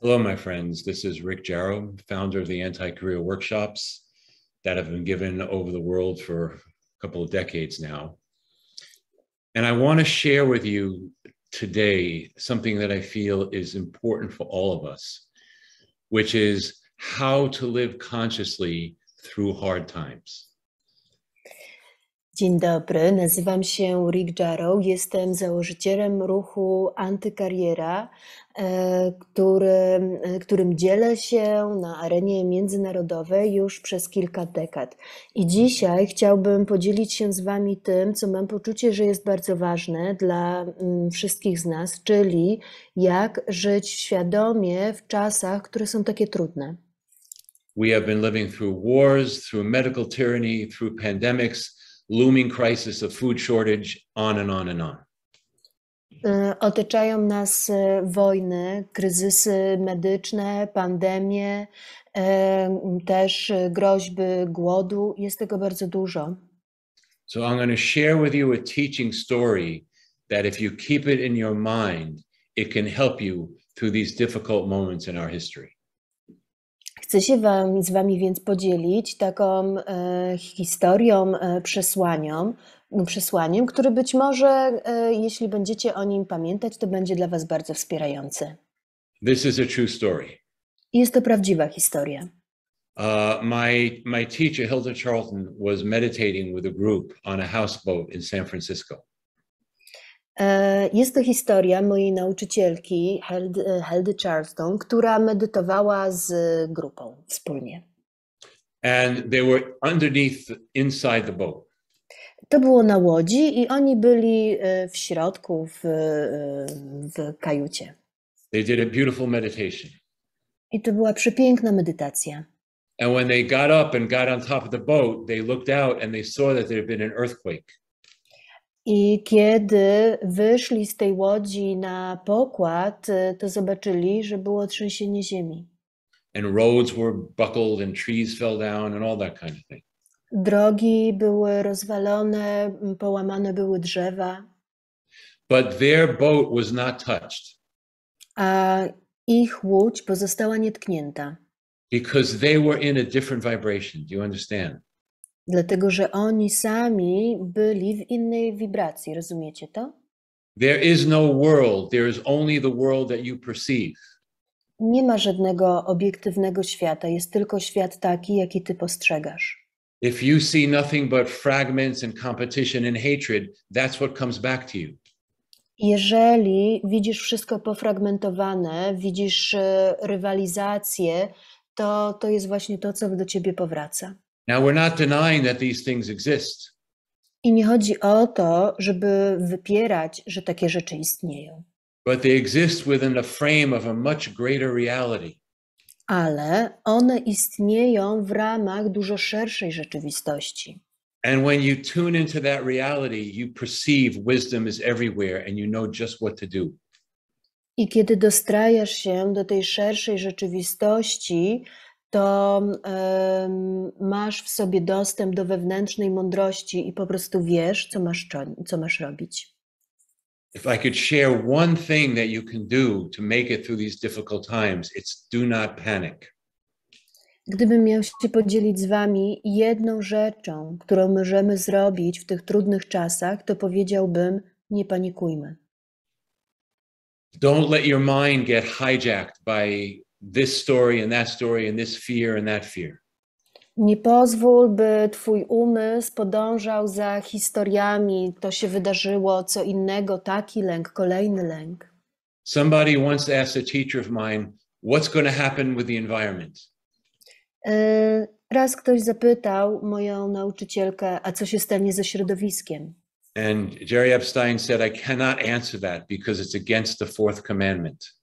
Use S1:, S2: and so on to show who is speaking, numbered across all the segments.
S1: Hello, my friends. This is Rick Jarrow, founder of the Anti Career Workshops that have been given over the world for a couple of decades now. And I want to share with you today something that I feel is important for all of us, which is how to live consciously through hard times.
S2: Dzień dobry, nazywam się Rick Jarrow, jestem założycielem ruchu Antykariera, e, który, e, którym dzielę się na arenie międzynarodowej już przez kilka dekad. I dzisiaj chciałbym podzielić się z Wami tym, co mam poczucie, że jest bardzo ważne dla mm, wszystkich z nas, czyli jak żyć świadomie w czasach, które są takie trudne.
S1: We have been living through wars, through medical tyranny, through pandemics. looming crisis of food shortage, on and on and on.
S2: Otaczają nas wojny, kryzysy medyczne, pandemie, też groźby głodu. Jest tego bardzo dużo.
S1: So I'm going to share with you a teaching story that if you keep it in your mind, it can help you through these difficult moments in our history.
S2: Chcę się wam, z Wami więc podzielić taką e, historią, e, przesłaniem, które być może, e, jeśli będziecie o nim pamiętać, to będzie dla Was bardzo wspierający.
S1: This is a true story.
S2: Jest to prawdziwa historia.
S1: Uh, my, my teacher, Hilda Charlton, was meditating with a group on a houseboat in San Francisco.
S2: E, jest to historia mojej nauczycielki Heldy e, Charlton, która medytowała z grupą wspólnie.
S1: And they were underneath, inside the boat.
S2: To było na łodzi i oni byli e, w środku, w, w kajucie.
S1: They did a beautiful meditation.
S2: I to była przepiękna medytacja.
S1: And when they got up and got on top of the boat, they looked out and they saw that there had been an earthquake.
S2: I kiedy wyszli z tej łodzi na pokład, e, to zobaczyli, że było trzęsienie ziemi. Drogi były rozwalone, połamane były drzewa.
S1: But their boat was not touched.
S2: A ich łódź pozostała nietknięta.
S1: Because they were in a different vibration, do you understand?
S2: Dlatego, że oni sami byli w innej wibracji, rozumiecie to?
S1: There is no world, there is only the world that you perceive.
S2: Nie ma żadnego obiektywnego świata, jest tylko świat taki, jaki ty postrzegasz.
S1: If you see nothing but fragments and competition and hatred, that's what comes back to you.
S2: Jeżeli widzisz wszystko pofragmentowane, widzisz e, rywalizację, to to jest właśnie to, co do ciebie powraca.
S1: Now we're not denying that these things exist.
S2: I nie chodzi o to, żeby wypierać, że takie rzeczy istnieją.
S1: But they exist within the frame of a much greater reality.
S2: Ale one istnieją w ramach dużo szerszej rzeczywistości.
S1: And when you tune into that reality, you perceive wisdom is everywhere and you know just what to do.
S2: I kiedy dostrajasz się do tej szerszej rzeczywistości, to masz w sobie dostęp do wewnętrznej mądrości i po prostu wiesz, co masz, co masz robić.
S1: If I could share one thing that you can do to make it through these difficult times, it's do not panic.
S2: Gdybym miał się podzielić z Wami jedną rzeczą, którą możemy zrobić w tych trudnych czasach, to powiedziałbym: nie panikujmy.
S1: Don't let your mind get hijacked by this story and that story and this fear and that fear.
S2: Nie pozwól, by twój umysł podążał za historiami, to się wydarzyło, co innego, taki lęk, kolejny lęk.
S1: Somebody once asked a teacher of mine, what's going to happen with the environment?
S2: E, raz ktoś zapytał moją nauczycielkę, a co się stanie ze środowiskiem?
S1: And Jerry Epstein said, I cannot answer that because it's against the fourth commandment.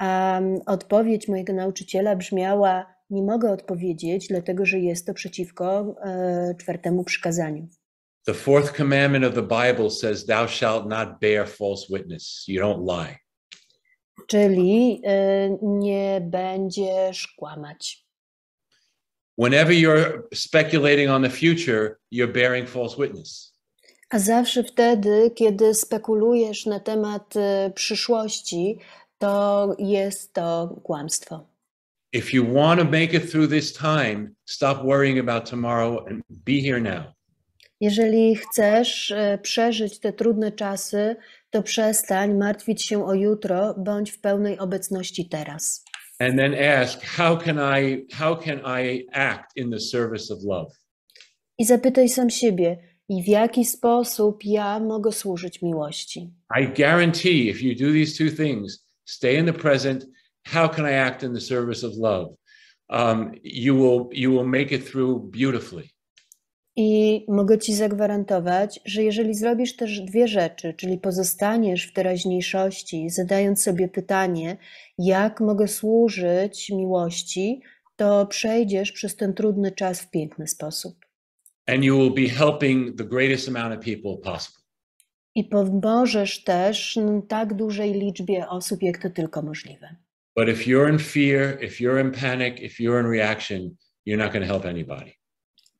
S2: A odpowiedź mojego nauczyciela brzmiała: Nie mogę odpowiedzieć, dlatego że jest to przeciwko e, czwartemu przykazaniu.
S1: The fourth commandment of the Bible says, Thou shalt not bear false witness. You don't lie.
S2: Czyli e, nie będziesz kłamać.
S1: Whenever you're speculating on the future, you're bearing false witness.
S2: A zawsze wtedy, kiedy spekulujesz na temat e, przyszłości, to jest to kłamstwo.
S1: If you want to make it through this time, stop worrying about tomorrow and be here now.
S2: Jeżeli chcesz e, przeżyć te trudne czasy, to przestań martwić się o jutro, bądź w pełnej obecności teraz.
S1: And then ask, how can I how can I act in the service of love?
S2: I zapytaj sam siebie, i w jaki sposób ja mogę służyć miłości. I
S1: guarantee if you do these two things, stay in the present. How can I act in the service of love? Um, you will you will make it through beautifully.
S2: I mogę ci zagwarantować, że jeżeli zrobisz też dwie rzeczy, czyli pozostaniesz w teraźniejszości, zadając sobie pytanie, jak mogę służyć miłości, to przejdziesz przez ten trudny czas w piękny sposób.
S1: And you will be helping the greatest amount of people possible.
S2: I pomożesz też tak dużej liczbie osób, jak to tylko możliwe.
S1: But if you're in fear, if you're in panic, if you're in reaction, you're not going to help anybody.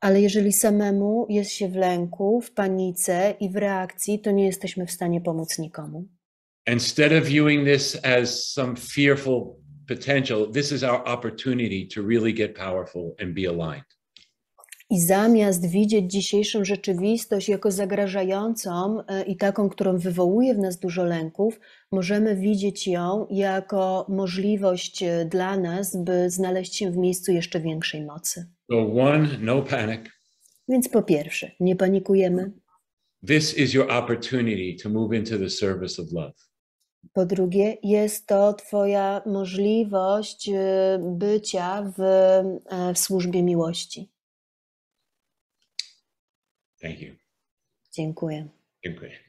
S2: Ale jeżeli samemu jest się w lęku, w panice i w reakcji, to nie jesteśmy w stanie pomóc nikomu.
S1: Instead of viewing this as some fearful potential, this is our opportunity to really get powerful and be aligned.
S2: I zamiast widzieć dzisiejszą rzeczywistość jako zagrażającą e, i taką, którą wywołuje w nas dużo lęków, możemy widzieć ją jako możliwość e, dla nas, by znaleźć się w miejscu jeszcze większej mocy.
S1: So one, no panic.
S2: Więc po pierwsze, nie panikujemy.
S1: This is your opportunity to move into the service of love.
S2: Po drugie, jest to Twoja możliwość e, bycia w, w służbie miłości. Thank you. Dziękuję.
S1: Dziękuję.